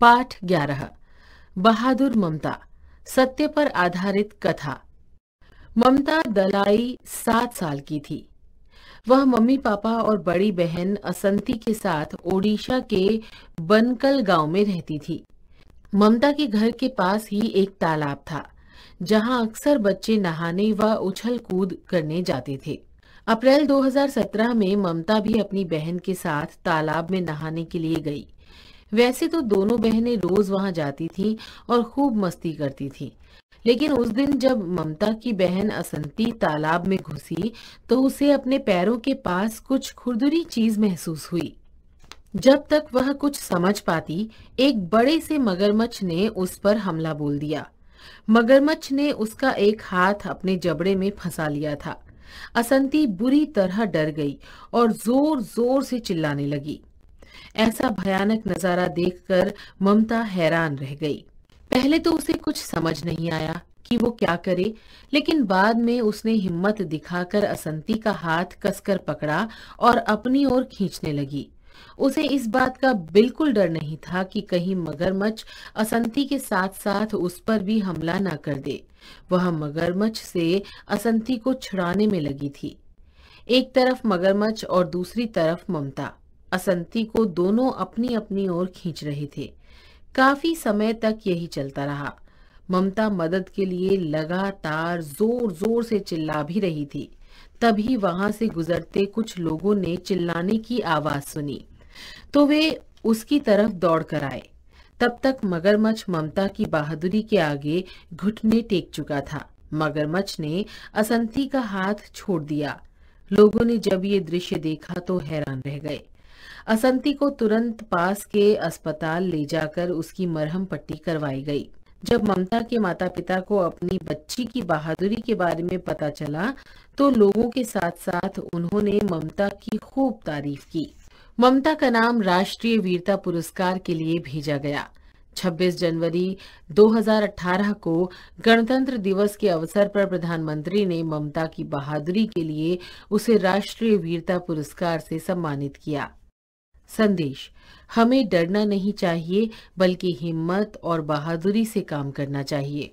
पाठ ग्यारह बहादुर ममता सत्य पर आधारित कथा ममता दलाई सात साल की थी वह मम्मी पापा और बड़ी बहन असंती के साथ ओडिशा के बनकल गांव में रहती थी ममता के घर के पास ही एक तालाब था जहां अक्सर बच्चे नहाने व उछल कूद करने जाते थे अप्रैल 2017 में ममता भी अपनी बहन के साथ तालाब में नहाने के लिए गई वैसे तो दोनों बहनें रोज वहां जाती थीं और खूब मस्ती करती थीं लेकिन उस दिन जब ममता की बहन असंती तालाब में घुसी तो उसे अपने पैरों के पास कुछ खुरदुरी चीज महसूस हुई जब तक वह कुछ समझ पाती एक बड़े से मगरमच्छ ने उस पर हमला बोल दिया मगरमच्छ ने उसका एक हाथ अपने जबड़े में फंसा लिया था असंती बुरी तरह डर गई और जोर जोर से चिल्लाने लगी ऐसा भयानक नजारा देखकर ममता हैरान रह गई पहले तो उसे कुछ समझ नहीं आया कि वो क्या करे लेकिन बाद में उसने हिम्मत दिखाकर असंती का हाथ कसकर पकड़ा और अपनी ओर खींचने लगी उसे इस बात का बिल्कुल डर नहीं था कि कहीं मगरमच्छ असंती के साथ साथ उस पर भी हमला ना कर दे वह मगरमच्छ से असंती को छुड़ाने में लगी थी एक तरफ मगरमच्छ और दूसरी तरफ ममता असंती को दोनों अपनी अपनी ओर खींच रहे थे काफी समय तक यही चलता रहा ममता मदद के लिए लगातार जोर जोर से चिल्ला भी रही थी तभी वहां से गुजरते कुछ लोगों ने चिल्लाने की आवाज सुनी तो वे उसकी तरफ दौड़ कर आए तब तक मगरमच्छ ममता की बहादुरी के आगे घुटने टेक चुका था मगरमच्छ ने असंती का हाथ छोड़ दिया लोगों ने जब ये दृश्य देखा तो हैरान रह गए असंती को तुरंत पास के अस्पताल ले जाकर उसकी मरहम पट्टी करवाई गई जब ममता के माता पिता को अपनी बच्ची की बहादुरी के बारे में पता चला तो लोगों के साथ साथ उन्होंने ममता की खूब तारीफ की ममता का नाम राष्ट्रीय वीरता पुरस्कार के लिए भेजा गया 26 जनवरी 2018 को गणतंत्र दिवस के अवसर पर प्रधानमंत्री ने ममता की बहादुरी के लिए उसे राष्ट्रीय वीरता पुरस्कार से सम्मानित किया संदेश हमें डरना नहीं चाहिए बल्कि हिम्मत और बहादुरी से काम करना चाहिए